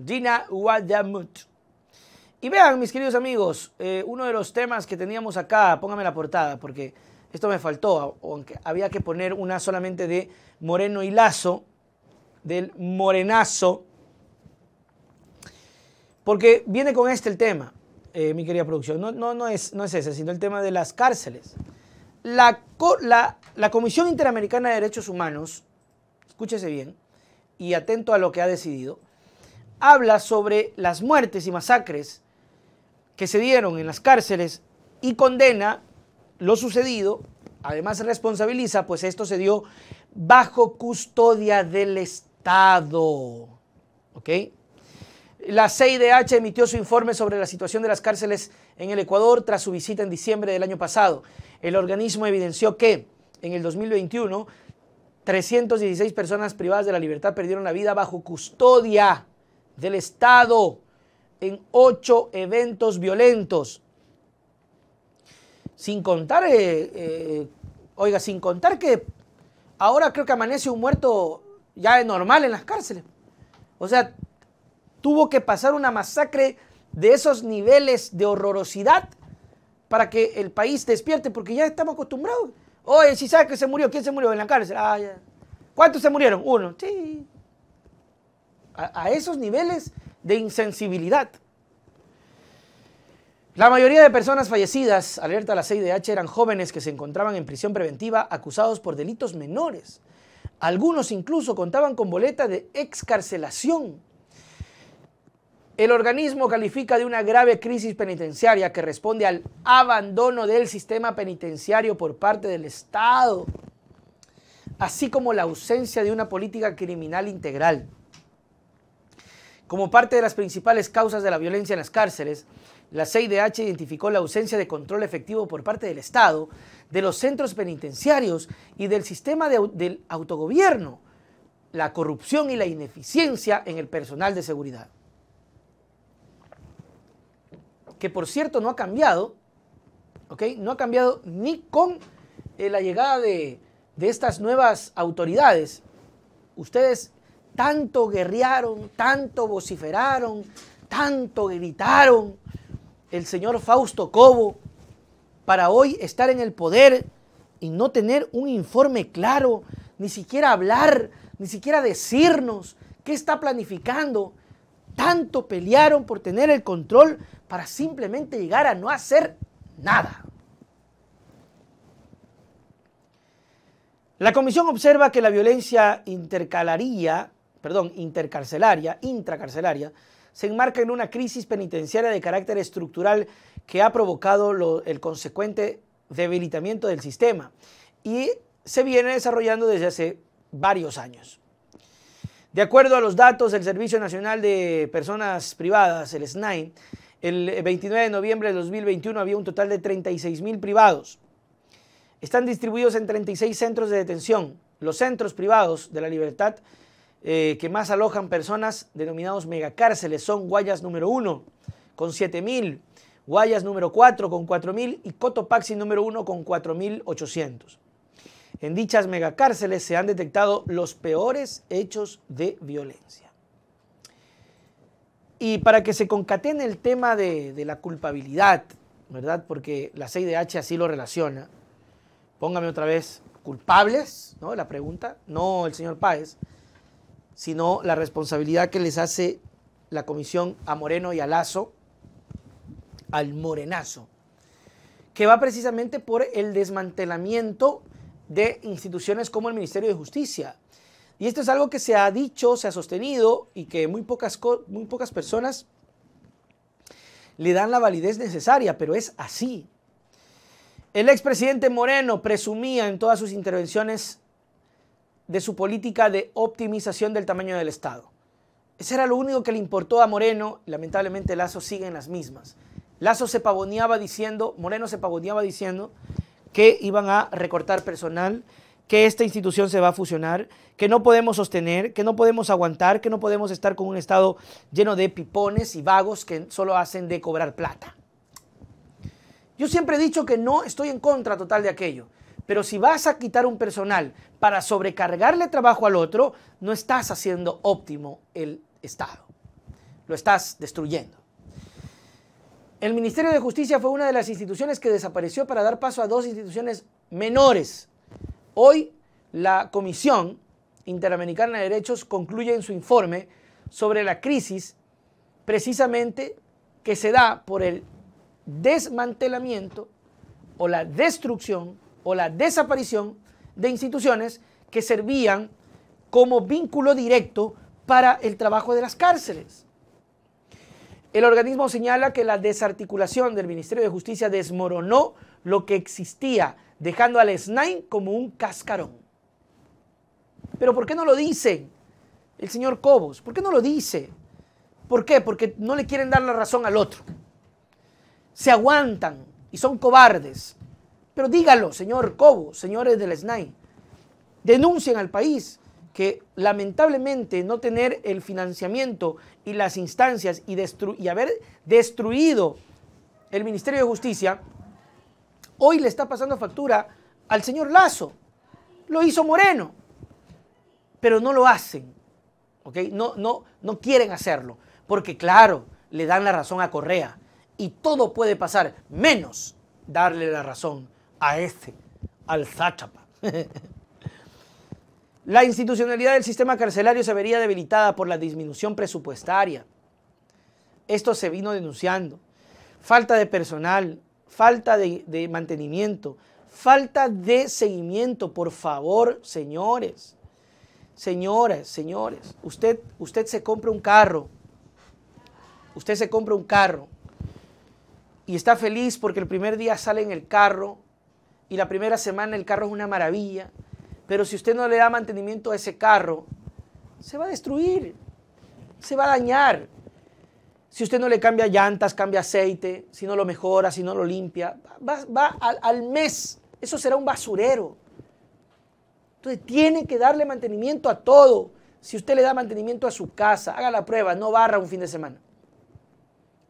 Dina Y vean, mis queridos amigos, eh, uno de los temas que teníamos acá, póngame la portada, porque esto me faltó, aunque había que poner una solamente de Moreno y Lazo, del Morenazo, porque viene con este el tema, eh, mi querida producción, no, no, no, es, no ese, sino el tema de las cárceles. la Comisión Interamericana de Derechos Humanos, escúchese bien, y atento a lo que ha decidido, habla sobre las muertes y masacres que se dieron en las cárceles y condena lo sucedido, además responsabiliza, pues esto se dio bajo custodia del Estado. ¿Ok? La CIDH emitió su informe sobre la situación de las cárceles en el Ecuador tras su visita en diciembre del año pasado. El organismo evidenció que en el 2021 316 personas privadas de la libertad perdieron la vida bajo custodia del Estado en ocho eventos violentos. Sin contar, eh, eh, oiga, sin contar que ahora creo que amanece un muerto ya normal en las cárceles. O sea, tuvo que pasar una masacre de esos niveles de horrorosidad para que el país despierte, porque ya estamos acostumbrados. Oye, si sabes que se murió, ¿quién se murió en la cárcel? Ah, ¿Cuántos se murieron? Uno. Sí, a, esos niveles de insensibilidad. La mayoría de personas fallecidas, alerta a la CIDH, eran jóvenes que se encontraban en prisión preventiva acusados por delitos menores. Algunos incluso contaban con boleta de excarcelación. El organismo califica de una grave crisis penitenciaria que responde al abandono del sistema penitenciario por parte del Estado, así como la ausencia de una política criminal integral. Como parte de las principales causas de la violencia en las cárceles, la CIDH identificó la ausencia de control efectivo por parte del Estado, de los centros penitenciarios y del sistema del autogobierno, la corrupción y la ineficiencia en el personal de seguridad. Que por cierto no ha cambiado, ¿ok? No ha cambiado ni con eh, la llegada de, de estas nuevas autoridades. Ustedes tanto guerrearon, tanto vociferaron, tanto gritaron el señor Fausto Cobo para hoy estar en el poder y no tener un informe claro, ni siquiera hablar, ni siquiera decirnos qué está planificando. Tanto pelearon por tener el control para simplemente llegar a no hacer nada. La comisión observa que la violencia intercalaría perdón, intercarcelaria, intracarcelaria, se enmarca en una crisis penitenciaria de carácter estructural que ha provocado el consecuente debilitamiento del sistema y se viene desarrollando desde hace varios años. De acuerdo a los datos del Servicio Nacional de Personas Privadas, el SNAI, el 29 de noviembre de 2021 había un total de 36.000 privados. Están distribuidos en 36 centros de detención. Los centros privados de la libertad eh, que más alojan personas denominados megacárceles son Guayas número 1 con 7.000, Guayas número 4 con 4.000 y Cotopaxi número 1 con 4.800. En dichas megacárceles se han detectado los peores hechos de violencia. Y para que se concatene el tema de, de la culpabilidad, ¿verdad? Porque la CIDH así lo relaciona. Póngame otra vez, culpables, ¿no? La pregunta, no el señor Páez sino la responsabilidad que les hace la comisión a Moreno y a Lazo, al Morenazo, que va precisamente por el desmantelamiento de instituciones como el Ministerio de Justicia. Y esto es algo que se ha dicho, se ha sostenido y que muy pocas, muy pocas personas le dan la validez necesaria, pero es así. El expresidente Moreno presumía en todas sus intervenciones de su política de optimización del tamaño del Estado. Ese era lo único que le importó a Moreno, lamentablemente Lazo sigue en las mismas. Lazo se pavoneaba diciendo, Moreno se pavoneaba diciendo que iban a recortar personal, que esta institución se va a fusionar, que no podemos sostener, que no podemos aguantar, que no podemos estar con un Estado lleno de pipones y vagos que solo hacen de cobrar plata. Yo siempre he dicho que no estoy en contra total de aquello. Pero si vas a quitar un personal para sobrecargarle trabajo al otro, no estás haciendo óptimo el Estado. Lo estás destruyendo. El Ministerio de Justicia fue una de las instituciones que desapareció para dar paso a dos instituciones menores. Hoy la Comisión Interamericana de Derechos concluye en su informe sobre la crisis precisamente que se da por el desmantelamiento o la destrucción o la desaparición de instituciones que servían como vínculo directo para el trabajo de las cárceles. El organismo señala que la desarticulación del Ministerio de Justicia desmoronó lo que existía, dejando al SNAIN como un cascarón. Pero ¿por qué no lo dice el señor Cobos? ¿Por qué no lo dice? ¿Por qué? Porque no le quieren dar la razón al otro. Se aguantan y son cobardes. Pero dígalo, señor Cobo, señores del SNAI. Denuncien al país que lamentablemente no tener el financiamiento y las instancias y, y haber destruido el Ministerio de Justicia, hoy le está pasando factura al señor Lazo. Lo hizo Moreno, pero no lo hacen. ¿ok? No, no, no quieren hacerlo, porque claro, le dan la razón a Correa y todo puede pasar, menos darle la razón a este, al Záchapa. La institucionalidad del sistema carcelario se vería debilitada por la disminución presupuestaria. Esto se vino denunciando. Falta de personal, falta de, mantenimiento, falta de seguimiento, por favor, señores. Señoras, señores, usted, usted se compra un carro, usted se compra un carro y está feliz porque el primer día sale en el carro y la primera semana el carro es una maravilla, pero si usted no le da mantenimiento a ese carro, se va a destruir, se va a dañar. Si usted no le cambia llantas, cambia aceite, si no lo mejora, si no lo limpia, va, al, mes, eso será un basurero. Entonces tiene que darle mantenimiento a todo. Si usted le da mantenimiento a su casa, haga la prueba, no barra un fin de semana.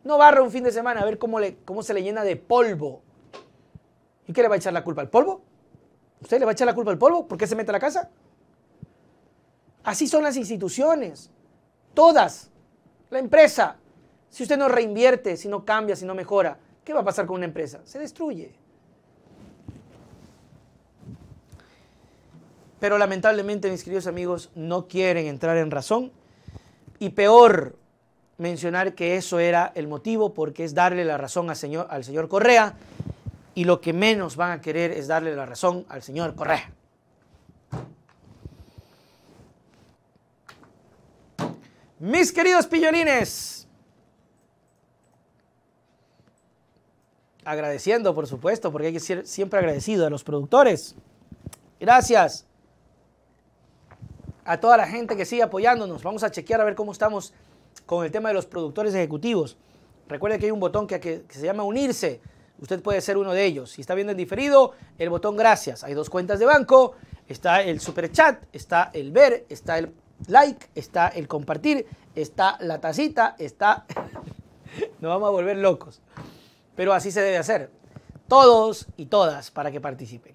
No barra un fin de semana a ver cómo, cómo se le llena de polvo ¿Y qué le va a echar la culpa al polvo? ¿Usted le va a echar la culpa al polvo? ¿Por qué se mete a la casa? Así son las instituciones, todas. La empresa, si usted no reinvierte, si no cambia, si no mejora, ¿qué va a pasar con una empresa? Se destruye. Pero lamentablemente, mis queridos amigos, no quieren entrar en razón. Y peor, mencionar que eso era el motivo porque es darle la razón al señor, al señor Correa y lo que menos van a querer es darle la razón al señor Correa. Mis queridos pillonines. agradeciendo por supuesto, porque hay que ser siempre agradecido a los productores. Gracias a toda la gente que sigue apoyándonos. Vamos a chequear a ver cómo estamos con el tema de los productores ejecutivos. Recuerden que hay un botón que se llama unirse Usted puede ser uno de ellos. Si está viendo en diferido, el botón gracias. Hay dos cuentas de banco. Está el super chat, está el ver, está el like, está el compartir, está la tacita, está... Nos vamos a volver locos. Pero así se debe hacer. Todos y todas para que participen.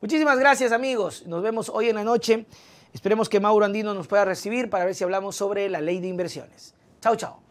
Muchísimas gracias amigos. Nos vemos hoy en la noche. Esperemos que Mauro Andino nos pueda recibir para ver si hablamos sobre la ley de inversiones. Chao, chao.